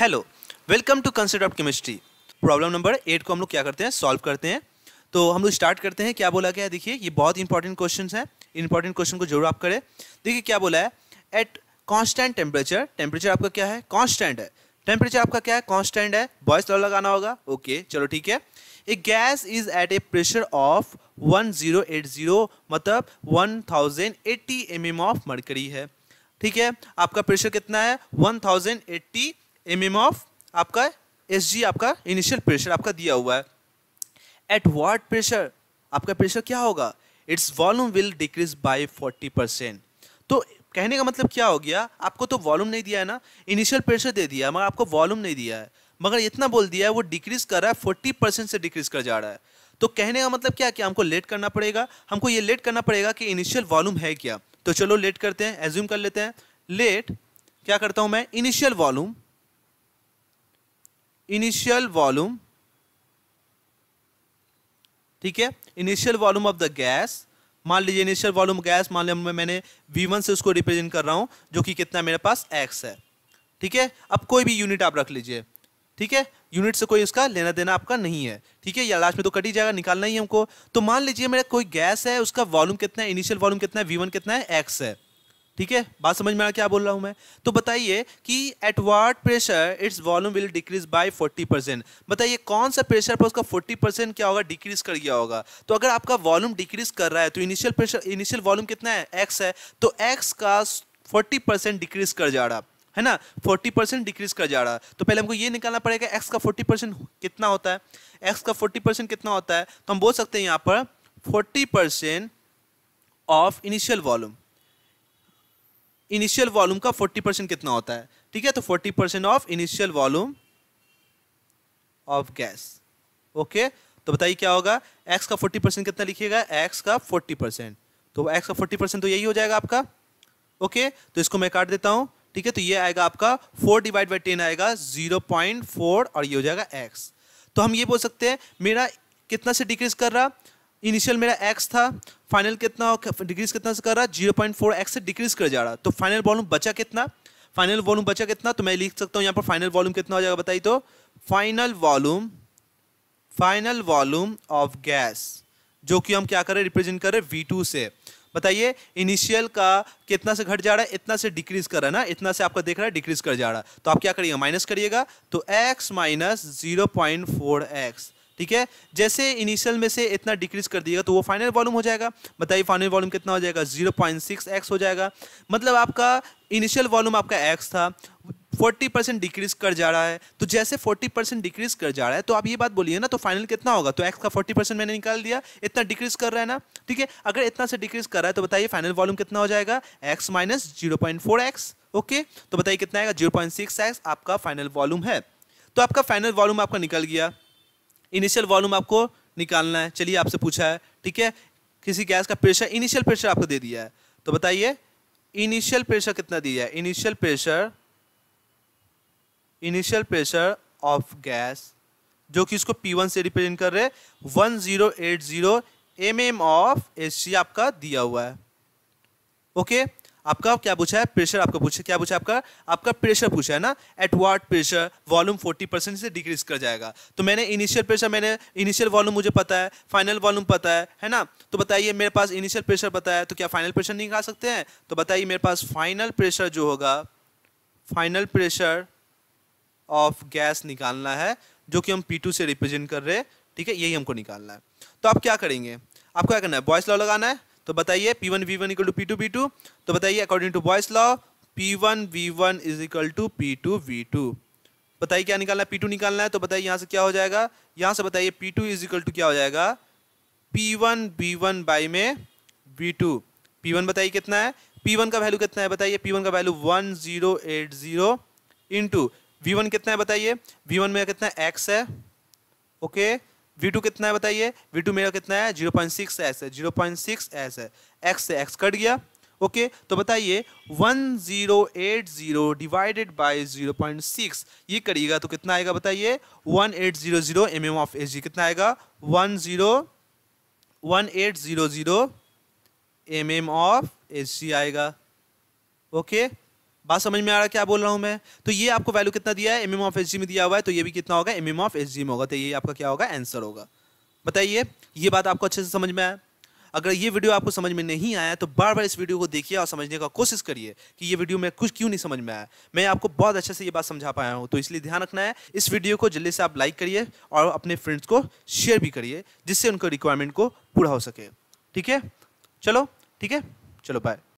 Hello welcome to consider of chemistry problem number eight को हम लोग क्या करते हैं सॉल्व करते हैं तो हम लोग स्टार्ट करते हैं क्या बोला गया है देखिए ये बहुत इंपॉर्टेंट क्वेश्चन है इंपॉर्टेंट क्वेश्चन को जरूर आप करें देखिए क्या बोला है एट कॉन्स्टेंट टेम्परेचर टेम्परेचर आपका क्या है कॉन्स्टेंट है टेम्परेचर आपका क्या है कॉन्स्टेंट है बॉयस लॉ तो लगाना होगा ओके चलो ठीक है a gas is at a pressure of 1080 मतलब 1080 एम mm ऑफ मरकरी है ठीक है आपका प्रेशर कितना है 1080 एम एम ऑफ आपका एस जी आपका इनिशियल प्रेशर आपका दिया हुआ है एट वाट प्रेशर आपका प्रेशर क्या होगा its volume will decrease by 40 percent तो कहने का मतलब क्या हो गया आपको तो वॉल्यूम नहीं दिया है ना इनिशियल प्रेशर दे दिया मगर आपको वॉल्यूम नहीं दिया है मगर इतना बोल दिया है वो डिक्रीज कर रहा है फोर्टी परसेंट से डिक्रीज कर जा रहा है तो कहने का मतलब क्या कि हमको लेट करना पड़ेगा हमको ये लेट करना पड़ेगा कि इनिशियल वॉल्यूम है क्या तो चलो लेट करते हैं एज्यूम कर लेते हैं लेट क्या करता हूँ मैं इनिशियल वॉल्यूम इनिशियल वॉल्यूम ठीक है initial volume of the gas मान लीजिए इनिशियल वॉल्यूम गैस मान लिया मैंने वी वन से उसको रिप्रेजेंट कर रहा हूं जो कि कितना मेरे पास एक्स है ठीक है अब कोई भी यूनिट आप रख लीजिए ठीक है यूनिट से कोई उसका लेना देना आपका नहीं है ठीक है या लास्ट में तो कट ही जाएगा निकालना ही हमको तो मान लीजिए मेरा कोई गैस है उसका वॉल्यूम कितना है इनिशियल वॉल्यूम कितना है वी वन कितना है एक्स है ठीक है बात समझ में आ क्या बोल रहा हूँ मैं तो बताइए कि at what pressure its volume will decrease by 40 percent बताइए कौन सा प्रेशर पर उसका 40 परसेंट क्या होगा डिक्रीज कर गया होगा तो अगर आपका वॉल्यूम डिक्रीज कर रहा है तो इनिशियल प्रेशर इनिशियल वॉल्यूम कितना है एक्स है तो एक्स का फोर्टी परसेंट डिक्रीज कर जा रहा है ना फोर्टी परसेंट डिक्रीज कर जा रहा तो पहले हमको ये निकालना पड़ेगा एक्स का फोर्टी परसेंट कितना होता है एक्स का फोर्टी परसेंट कितना होता है तो हम बोल सकते हैं यहाँ पर forty percent of initial volume initial volume का 40 परसेंट कितना होता है ठीक है तो 40 percent of initial volume of gas okay तो बताइए क्या होगा एक्स का 40 परसेंट कितना लिखिएगा एक्स का 40 परसेंट तो एक्स का 40 परसेंट तो यही हो जाएगा आपका ओके तो इसको मैं काट देता हूँ ठीक है तो ये आएगा आपका फोर डिवाइड बाई टेन आएगा जीरो पॉइंट फोर और ये हो जाएगा एक्स तो हम ये बोल सकते हैं मेरा कितना से डिक्रीज कर रहा इनिशियल मेरा एक्स था फाइनल कितना डिक्रीज कितना से कर रहा जीरो पॉइंट फोर एक्स से डिक्रीज कर जा रहा तो फाइनल वॉल्यूम बचा कितना फाइनल वॉल्यूम बचा कितना तो मैं लिख सकता हूँ यहाँ पर फाइनल वॉल्यूम कितना हो जाएगा बताइए तो final volume final volume of gas जो कि हम क्या करें रिप्रेजेंट कर हैं वी टू से बताइए इनिशियल का कितना से घट जा रहा है इतना से डिक्रीज कर रहा है ना इतना से आपका देख रहा है डिक्रीज कर जा रहा है तो आप क्या करिएगा माइनस करिएगा तो X minus zero point four X ठीक है जैसे इनिशियल में से इतना डिक्रीज कर दिएगा तो वो फाइनल वॉल्यूम हो जाएगा बताइए फाइनल वॉल्यूम कितना हो जाएगा जीरो पॉइंट सिक्स एक्स हो जाएगा मतलब आपका इनिशियल वॉल्यूम आपका एक्स था फोर्टी परसेंट डिक्रीज कर जा रहा है तो जैसे 40 परसेंट डिक्रीज कर जा रहा है तो आप ये बात बोलिए ना तो फाइनल कितना होगा तो एक्स का फोर्टी परसेंट मैंने निकाल दिया इतना डिक्रीज कर रहा है ना ठीक है अगर इतना से डिक्रीज कर रहा है तो बताइए फाइनल वॉल्यूम कितना हो जाएगा X minus zero point four X okay तो बताइए कितना आएगा जीरो पॉइंट सिक्स एक्स आपका फाइनल वॉल्यूम है तो आपका फाइनल वॉल्यूम आपका निकल गया इनिशियल वॉल्यूम आपको निकालना है चलिए आपसे पूछा है ठीक है किसी गैस का प्रेशर इनिशियल प्रेशर आपको दे दिया है तो बताइए इनिशियल प्रेशर कितना दिया है initial pressure initial pressure of gas जो कि इसको P1 से रिप्रेजेंट कर रहे हैं zero eight zero M M of H आपका दिया हुआ है ओके आपका क्या पूछा है प्रेशर आपका पूछा क्या पूछा आपका आपका प्रेशर पूछा है ना at what pressure volume 40 percent से डिक्रीज कर जाएगा तो मैंने इनिशियल प्रेशर मैंने इनिशियल वॉल्यूम मुझे पता है फाइनल वॉल्यूम पता है है ना तो बताइए मेरे पास इनिशियल प्रेशर पता है तो क्या फाइनल प्रेशर निकाल सकते हैं तो बताइए मेरे पास फाइनल प्रेशर जो होगा फाइनल प्रेशर ऑफ गैस निकालना है जो कि हम पी से रिप्रेजेंट कर रहे हैं ठीक है यही हमको निकालना है तो आप क्या करेंगे आपको क्या करना है बॉयस लॉ लगाना है तो बताइए P one V one equal to P two B two तो बताइए according to Boyle's law P one V one is equal to P two V two बताइए क्या निकालना है पी टू निकालना है तो बताइए यहाँ से क्या हो जाएगा यहाँ से बताइए P two is equal to क्या हो जाएगा P one B one by में वी टू पी वन बताइए कितना है पी वन का वैल्यू कितना है बताइए पी वन का value one zero eight zero into V one कितना है बताइए वी वन में कितना एक्स है ओके okay? वी टू कितना है बताइए वी टू मेरा कितना है जीरो पॉइंट सिक्स एस है जीरो पॉइंट सिक्स एस है एक्स से एक्स कट गया ओके तो बताइए one zero eight zero divided by zero point six ये करिएगा तो कितना आएगा बताइए one eight zero zero M M of H G कितना आएगा one zero one eight zero zero M M of H G आएगा ओके okay? बात समझ में आ रहा है क्या बोल रहा हूँ मैं तो ये आपको वैल्यू कितना दिया है एम ऑफ एस में दिया हुआ है तो ये भी कितना होगा एम ऑफ एस में होगा तो ये आपका क्या होगा आंसर होगा बताइए ये बात आपको अच्छे से समझ में आया अगर ये वीडियो आपको समझ में नहीं आया तो बार बार इस वीडियो को देखिए और समझने का कोशिश करिए कि ये वीडियो में कुछ क्यों नहीं समझ में आया मैं आपको बहुत अच्छे से ये बात समझा पाया हूँ तो इसलिए ध्यान रखना है इस वीडियो को जल्दी से आप लाइक करिए और अपने फ्रेंड्स को शेयर भी करिए जिससे उनको रिक्वायरमेंट को पूरा हो सके ठीक है चलो ठीक है चलो बाय